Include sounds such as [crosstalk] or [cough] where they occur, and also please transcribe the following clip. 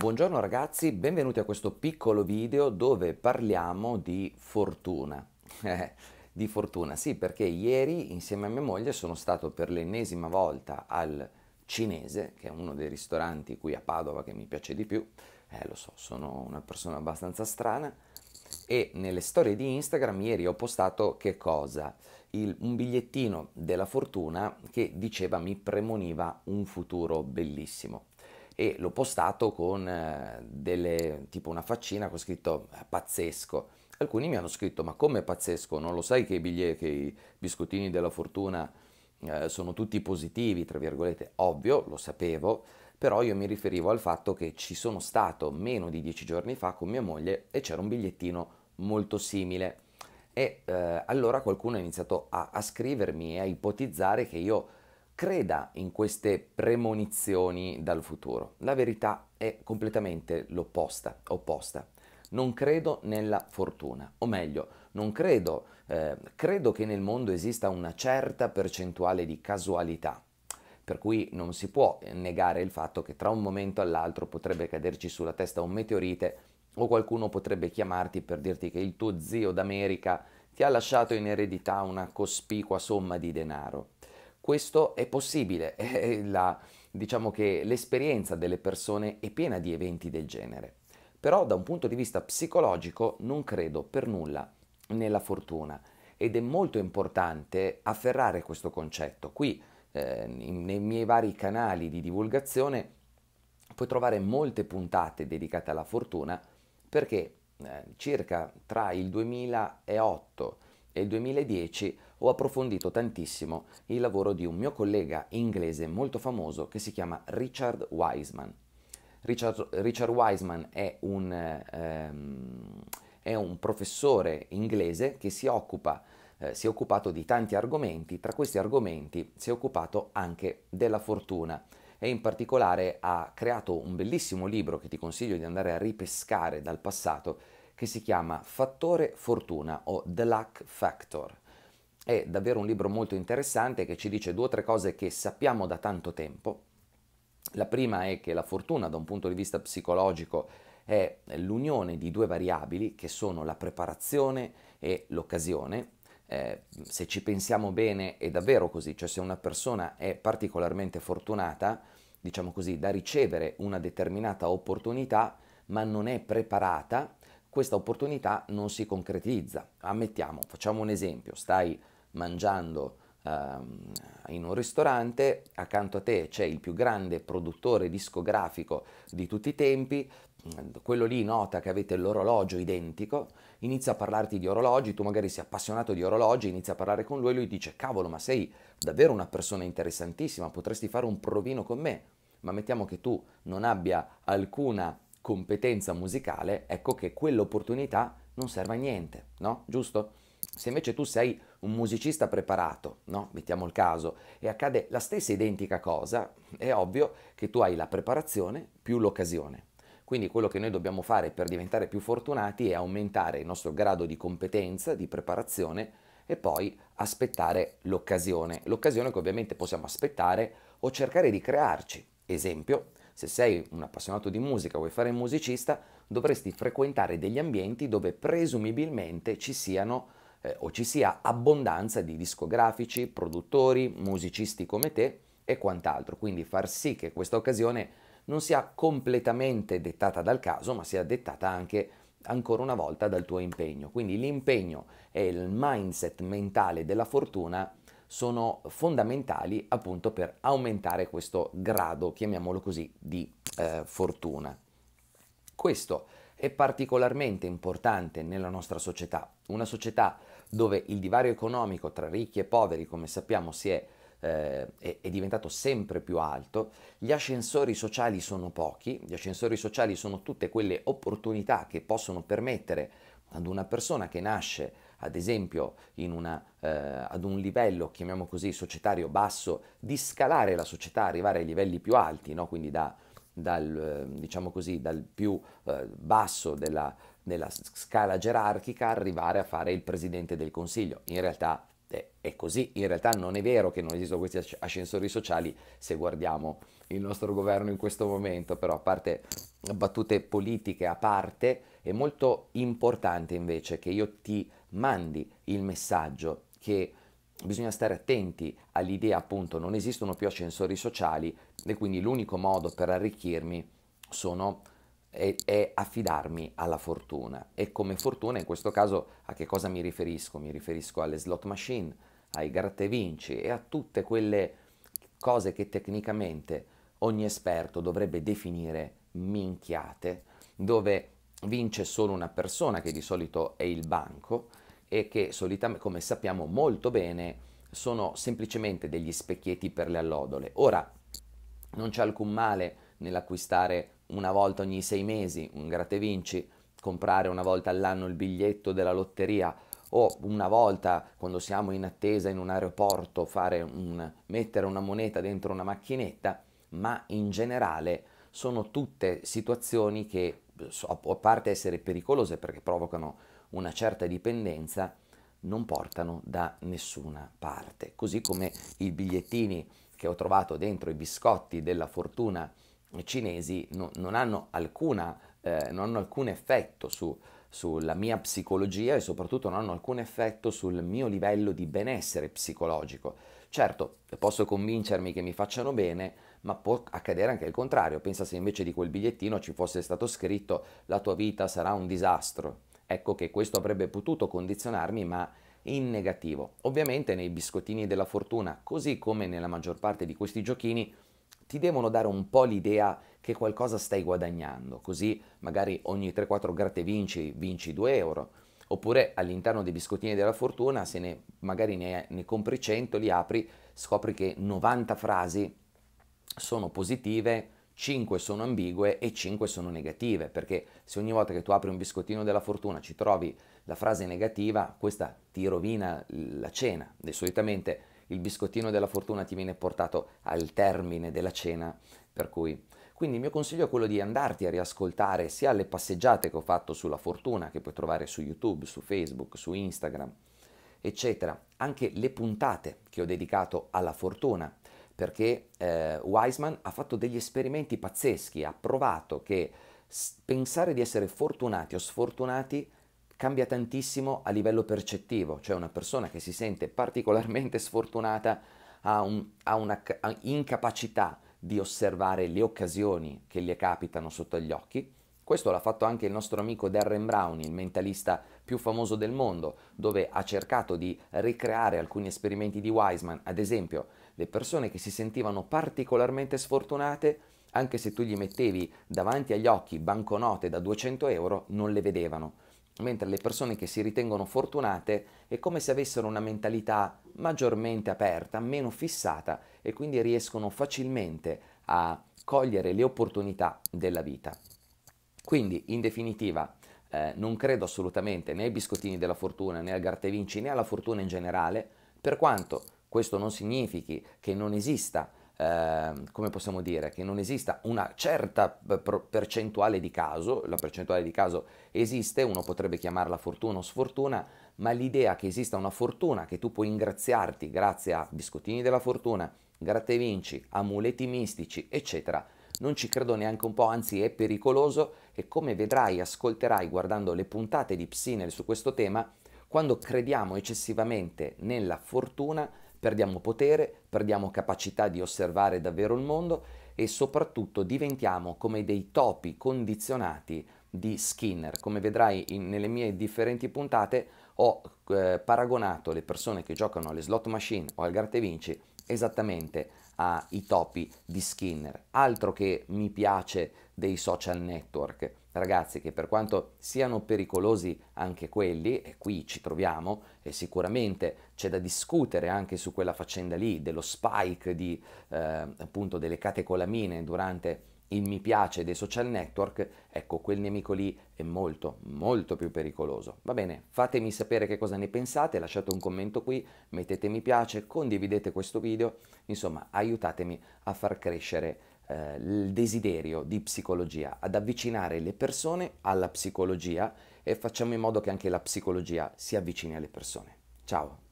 Buongiorno ragazzi, benvenuti a questo piccolo video dove parliamo di fortuna. [laughs] Eh, di fortuna, sì, perché ieri insieme a mia moglie sono stato per l'ennesima volta al Cinese, che è uno dei ristoranti qui a Padova che mi piace di più. Eh, lo so, sono una persona abbastanza strana. E nelle storie di Instagram ieri ho postato che cosa? Il, un bigliettino della fortuna che diceva mi premoniva un futuro bellissimo e l'ho postato con eh, delle, tipo una faccina con scritto eh, pazzesco. Alcuni mi hanno scritto ma come pazzesco, non lo sai che i, biglietti, che i biscottini della fortuna eh, sono tutti positivi, tra virgolette, ovvio, lo sapevo, però io mi riferivo al fatto che ci sono stato meno di dieci giorni fa con mia moglie e c'era un bigliettino molto simile. E eh, allora qualcuno ha iniziato a, a scrivermi e a ipotizzare che io creda in queste premonizioni dal futuro. La verità è completamente l'opposta, opposta. Non credo nella fortuna, o meglio, non credo, eh, credo che nel mondo esista una certa percentuale di casualità, per cui non si può negare il fatto che tra un momento all'altro potrebbe caderci sulla testa un meteorite o qualcuno potrebbe chiamarti per dirti che il tuo zio d'America ti ha lasciato in eredità una cospicua somma di denaro. Questo è possibile, [laughs] la, diciamo che l'esperienza delle persone è piena di eventi del genere. Però da un punto di vista psicologico non credo per nulla nella fortuna ed è molto importante afferrare questo concetto. Qui eh, nei miei vari canali di divulgazione puoi trovare molte puntate dedicate alla fortuna perché eh, circa tra il 2008 e il 2010 ho approfondito tantissimo il lavoro di un mio collega inglese molto famoso che si chiama Richard Wiseman. Richard, Richard Wiseman è un, ehm, è un, professore inglese che si, occupa, eh, si è occupato di tanti argomenti, tra questi argomenti si è occupato anche della fortuna e in particolare ha creato un bellissimo libro che ti consiglio di andare a ripescare dal passato che si chiama Fattore Fortuna o The Luck Factor. È davvero un libro molto interessante che ci dice due o tre cose che sappiamo da tanto tempo. La prima è che la fortuna da un punto di vista psicologico è l'unione di due variabili che sono la preparazione e l'occasione. Eh, se ci pensiamo bene è davvero così, cioè se una persona è particolarmente fortunata, diciamo così, da ricevere una determinata opportunità, ma non è preparata, questa opportunità non si concretizza. Ammettiamo, facciamo un esempio, stai mangiando ehm, in un ristorante, accanto a te c'è il più grande produttore discografico di tutti i tempi, mm, quello lì nota che avete l'orologio identico, inizia a parlarti di orologi, tu magari sei appassionato di orologi, inizia a parlare con lui, lui dice cavolo ma sei davvero una persona interessantissima, potresti fare un provino con me, ma mettiamo che tu non abbia alcuna competenza musicale, ecco che quell'opportunità non serve a niente, no? Giusto? Se invece tu sei un musicista preparato, no? Mettiamo il caso, e accade la stessa identica cosa, è ovvio che tu hai la preparazione più l'occasione. Quindi quello che noi dobbiamo fare per diventare più fortunati è aumentare il nostro grado di competenza, di preparazione e poi aspettare l'occasione. L'occasione che ovviamente possiamo aspettare o cercare di crearci. Esempio, se sei un appassionato di musica, vuoi fare musicista, dovresti frequentare degli ambienti dove presumibilmente ci siano eh, o ci sia abbondanza di discografici, produttori, musicisti come te e quant'altro. Quindi far sì che questa occasione non sia completamente dettata dal caso, ma sia dettata anche ancora una volta dal tuo impegno. Quindi l'impegno e il mindset mentale della fortuna sono fondamentali appunto per aumentare questo grado, chiamiamolo così, di eh, fortuna. Questo è particolarmente importante nella nostra società, una società dove il divario economico tra ricchi e poveri, come sappiamo, si è eh, è, diventato sempre più alto, gli ascensori sociali sono pochi, gli ascensori sociali sono tutte quelle opportunità che possono permettere ad una persona che nasce ad esempio una, eh, ad un livello, chiamiamo così, societario basso, di scalare la società, arrivare ai livelli più alti, no? quindi da, dal, eh, diciamo così, dal, più eh, basso della, della, scala gerarchica arrivare a fare il presidente del consiglio. In realtà eh, è così, in realtà non è vero che non esistono questi ascensori sociali se guardiamo il nostro governo in questo momento, però a parte battute politiche a parte, è molto importante invece che io ti mandi il messaggio che bisogna stare attenti all'idea appunto non esistono più ascensori sociali e quindi l'unico modo per arricchirmi sono, è, è affidarmi alla fortuna e come fortuna in questo caso a che cosa mi riferisco? Mi riferisco alle slot machine, ai gratte vinci e a tutte quelle cose che tecnicamente ogni esperto dovrebbe definire minchiate dove vince solo una persona, che di solito è il banco, e che solitamente, come sappiamo molto bene, sono semplicemente degli specchietti per le allodole. Ora, non c'è alcun male nell'acquistare una volta ogni sei mesi un gratte-vinci, comprare una volta all'anno il biglietto della lotteria o una volta quando siamo in attesa in un aeroporto un, mettere una moneta dentro una macchinetta, ma in generale sono tutte situazioni che a parte essere pericolose perché provocano una certa dipendenza, non portano da nessuna parte. Così come i bigliettini che ho trovato dentro i biscotti della fortuna cinesi no, non, hanno alcuna, eh, non, hanno alcun effetto su, sulla mia psicologia e soprattutto non hanno alcun effetto sul mio livello di benessere psicologico. Certo, posso convincermi che mi facciano bene, ma può accadere anche il contrario. Pensa se invece di quel bigliettino ci fosse stato scritto la tua vita sarà un disastro. Ecco che questo avrebbe potuto condizionarmi, ma in negativo. Ovviamente nei biscottini della fortuna, così come nella maggior parte di questi giochini, ti devono dare un po' l'idea che qualcosa stai guadagnando, così magari ogni 3-4 gratte vinci, vinci 2 euro, oppure all'interno dei biscottini della fortuna, se ne, magari ne, ne compri 100, li apri, scopri che 90 frasi sono positive, 5 sono ambigue e 5 sono negative, perché se ogni volta che tu apri un biscottino della fortuna ci trovi la frase negativa, questa ti rovina la cena. E solitamente il biscottino della fortuna ti viene portato al termine della cena, per cui... Quindi il mio consiglio è quello di andarti a riascoltare sia le passeggiate che ho fatto sulla fortuna, che puoi trovare su YouTube, su Facebook, su Instagram, eccetera, anche le puntate che ho dedicato alla fortuna, perché eh, Wiseman ha fatto degli esperimenti pazzeschi, ha provato che pensare di essere fortunati o sfortunati cambia tantissimo a livello percettivo, cioè una persona che si sente particolarmente [laughs] sfortunata ha, un, ha una ha incapacità di osservare le occasioni che le capitano sotto gli occhi. Questo l'ha fatto anche il nostro amico Darren Brown, il mentalista più famoso del mondo, dove ha cercato di ricreare alcuni esperimenti di Wiseman, ad esempio le persone che si sentivano particolarmente sfortunate, anche se tu gli mettevi davanti agli occhi banconote da 200 euro, non le vedevano, mentre le persone che si ritengono fortunate è come se avessero una mentalità maggiormente aperta, meno fissata e quindi riescono facilmente a cogliere le opportunità della vita. Quindi, in definitiva, eh, non credo assolutamente né ai biscottini della fortuna, né al Gartevinci, né alla fortuna in generale, per quanto questo non significhi che non esista eh, come possiamo dire, che non esista una certa eh, percentuale di caso, la percentuale di caso esiste, uno potrebbe chiamarla fortuna o sfortuna, ma l'idea che esista una fortuna che tu puoi ingraziarti grazie a biscottini della fortuna, gratte vinci, amuleti mistici, eccetera, non ci credo neanche un po', anzi è pericoloso e come vedrai, ascolterai guardando le puntate di Psinel su questo tema, quando crediamo eccessivamente nella fortuna, perdiamo potere, perdiamo capacità di osservare davvero il mondo e soprattutto diventiamo come dei topi condizionati di Skinner. Come vedrai in, nelle mie differenti puntate ho eh, paragonato le persone che giocano alle slot machine o al Gratte Vinci esattamente ai topi di Skinner. Altro che mi piace dei social network ragazzi che per quanto siano pericolosi anche quelli, e qui ci troviamo, e sicuramente c'è da discutere anche su quella faccenda lì, dello spike di, eh, appunto delle catecolamine durante il mi piace dei social network, ecco quel nemico lì è molto molto più pericoloso. Va bene, fatemi sapere che cosa ne pensate, lasciate un commento qui, mettete mi piace, condividete questo video, insomma aiutatemi a far crescere eh, il desiderio di psicologia, ad avvicinare le persone alla psicologia e facciamo in modo che anche la psicologia si avvicini alle persone. Ciao!